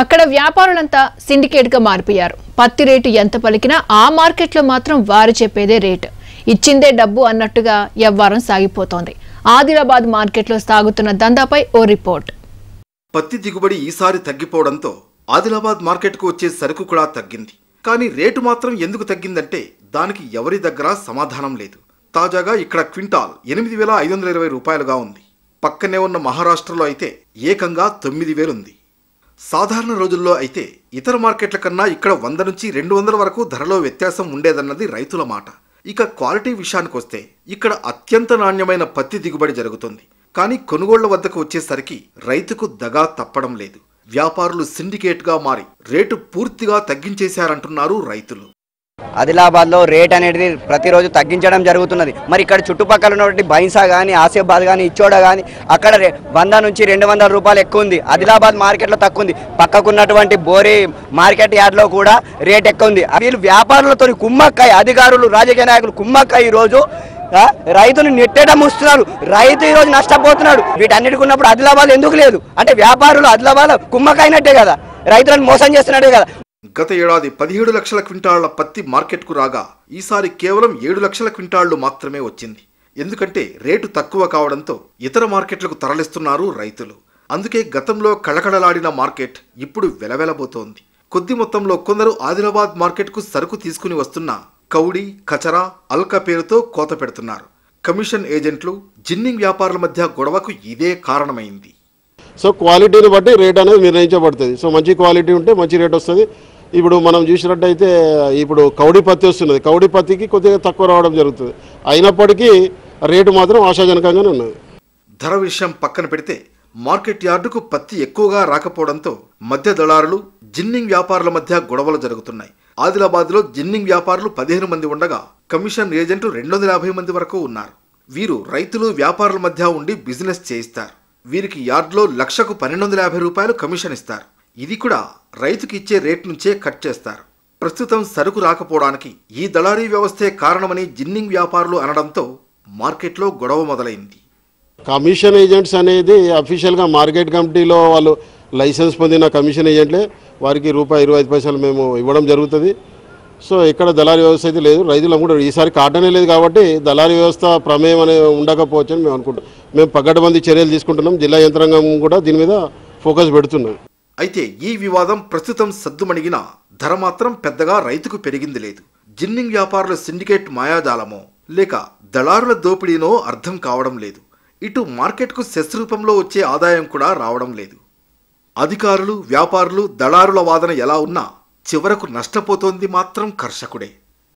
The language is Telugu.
అక్కడ వ్యాపారులంతా సిండికేట్గా మారిపోయారు పత్తి రేటు ఎంత పలికినా ఆ మార్కెట్లో మాత్రం వారు చెప్పేదే రేటు ఇచ్చిందే డబ్బు అన్నట్టుగా వ్యవహారం సాగిపోతోంది ఆదిలాబాద్ మార్కెట్లో సాగుతున్న దందాపై ఓ రిపోర్ట్ పత్తి దిగుబడి ఈసారి తగ్గిపోవడంతో ఆదిలాబాద్ మార్కెట్కు వచ్చే సరుకు కూడా తగ్గింది కానీ రేటు మాత్రం ఎందుకు తగ్గిందంటే దానికి ఎవరి దగ్గర సమాధానం లేదు తాజాగా ఇక్కడ క్వింటాల్ ఎనిమిది వేల ఐదు వందల ఇరవై రూపాయలుగా ఉంది పక్కనే ఉన్న మహారాష్ట్రలో అయితే ఏకంగా తొమ్మిది వేలుంది సాధారణ రోజుల్లో అయితే ఇతర మార్కెట్ల కన్నా ఇక్కడ వంద నుంచి రెండు వందల వరకు ధరలో వ్యత్యాసం ఉండేదన్నది రైతుల మాట ఇక క్వాలిటీ విషయానికొస్తే ఇక్కడ అత్యంత నాణ్యమైన పత్తి దిగుబడి జరుగుతుంది కానీ కొనుగోళ్ల వద్దకు వచ్చేసరికి రైతుకు దగా తప్పడం లేదు వ్యాపారులు సిండికేట్గా మారి రేటు పూర్తిగా తగ్గించేశారంటున్నారు రైతులు ఆదిలాబాద్లో రేట్ అనేది ప్రతిరోజు తగ్గించడం జరుగుతున్నది మరి ఇక్కడ చుట్టుపక్కల ఉన్నటువంటి బైన్సా కానీ ఆసిఫాబాద్ కానీ ఇచ్చోడ కానీ అక్కడ వంద నుంచి రెండు వందల రూపాయలు ఎక్కువ ఉంది ఆదిలాబాద్ మార్కెట్లో తక్కువ ఉంది పక్కకున్నటువంటి బోరి మార్కెట్ యార్డ్లో కూడా రేట్ ఎక్కువ ఉంది వీళ్ళు వ్యాపారులతో కుమ్మక్కాయ అధికారులు రాజకీయ నాయకులు కుమ్మక్కాయ ఈరోజు రైతును నెట్టడం ముస్తున్నారు రైతు ఈరోజు నష్టపోతున్నాడు వీటన్నిటికి ఉన్నప్పుడు ఆదిలాబాద్ ఎందుకు లేదు అంటే వ్యాపారులు ఆదిలాబాద్ కుమ్మకాయనట్టే కదా రైతులను మోసం చేస్తున్నట్టే కదా గత ఏడాది పదిహేడు లక్షల క్వింటాళ్ల పత్తి మార్కెట్కు రాగా ఈసారి కేవలం ఏడు లక్షల క్వింటాళ్లు మాత్రమే వచ్చింది ఎందుకంటే రేటు తక్కువ కావడంతో ఇతర మార్కెట్లకు తరలిస్తున్నారు రైతులు అందుకే గతంలో కళకళలాడిన మార్కెట్ ఇప్పుడు వెలవెలబోతోంది కొద్ది మొత్తంలో కొందరు ఆదిలాబాద్ మార్కెట్కు సరుకు తీసుకుని వస్తున్న కౌడి కచరా అల్కా పేరుతో కోత పెడుతున్నారు కమిషన్ ఏజెంట్లు జిన్నింగ్ వ్యాపారుల మధ్య గొడవకు ఇదే కారణమైంది సో క్వాలిటీని బట్టి రేట్ అనేది నిర్ణయించబడుతుంది సో మంచి క్వాలిటీ ఉంటే మంచి రేట్ వస్తుంది ఇప్పుడు మనం చూసినట్టయితే ఇప్పుడు కౌడి పత్తి వస్తున్నది కౌడి పత్తికి కొద్దిగా తక్కువ రావడం జరుగుతుంది అయినప్పటికీ రేటు మాత్రం ఆశాజనకంగానే ఉన్నది ధర విషయం పక్కన పెడితే మార్కెట్ యార్డుకు పత్తి ఎక్కువగా రాకపోవడంతో మధ్య దళారులు జిన్నింగ్ వ్యాపారుల మధ్య గొడవలు జరుగుతున్నాయి ఆదిలాబాద్లో జిన్నింగ్ వ్యాపారులు పదిహేను మంది ఉండగా కమిషన్ ఏజెంట్లు రెండు వందల యాభై మంది వరకు ఉన్నారు వీరు రైతులు వ్యాపారుల మధ్య ఉండి బిజినెస్ చేయిస్తారు వీరికి యార్డ్లో లక్షకు పన్నెండు వందల యాభై రూపాయలు కమిషన్ ఇస్తారు ఇది కూడా రైతుకి ఇచ్చే రేట్ నుంచే కట్ చేస్తారు ప్రస్తుతం సరుకు రాకపోవడానికి ఈ దళారీ వ్యవస్థే కారణమని జిన్నింగ్ వ్యాపారులు అనడంతో మార్కెట్లో గొడవ మొదలైంది కమిషన్ ఏజెంట్స్ అనేది అఫీషియల్గా మార్కెట్ కమిటీలో వాళ్ళు లైసెన్స్ పొందిన కమిషన్ ఏజెంట్లే వారికి రూపాయి ఇరవై ఐదు పైసలు మేము ఇవ్వడం జరుగుతుంది సో ఇక్కడ దళారీ వ్యవస్థ అయితే లేదు రైతులు అమ్ముడు ఈసారి కాటనే లేదు కాబట్టి దళారీ వ్యవస్థ ప్రమేయం అనేది అని మేము అనుకుంటాం మేము మంది చర్యలు తీసుకుంటున్నాం జిల్లా యంత్రాంగం కూడా దీని మీద ఫోకస్ పెడుతున్నాం అయితే ఈ వివాదం ప్రస్తుతం సద్దుమణిగిన ధర మాత్రం పెద్దగా రైతుకు పెరిగింది లేదు జిన్నింగ్ వ్యాపారుల సిండికేట్ మాయాజాలమో లేక దళారుల దోపిడీనో అర్థం కావడం లేదు ఇటు మార్కెట్కు సెస్ రూపంలో వచ్చే ఆదాయం కూడా రావడం లేదు అధికారులు వ్యాపారులు దళారుల వాదన ఎలా ఉన్నా చివరకు నష్టపోతోంది మాత్రం కర్షకుడే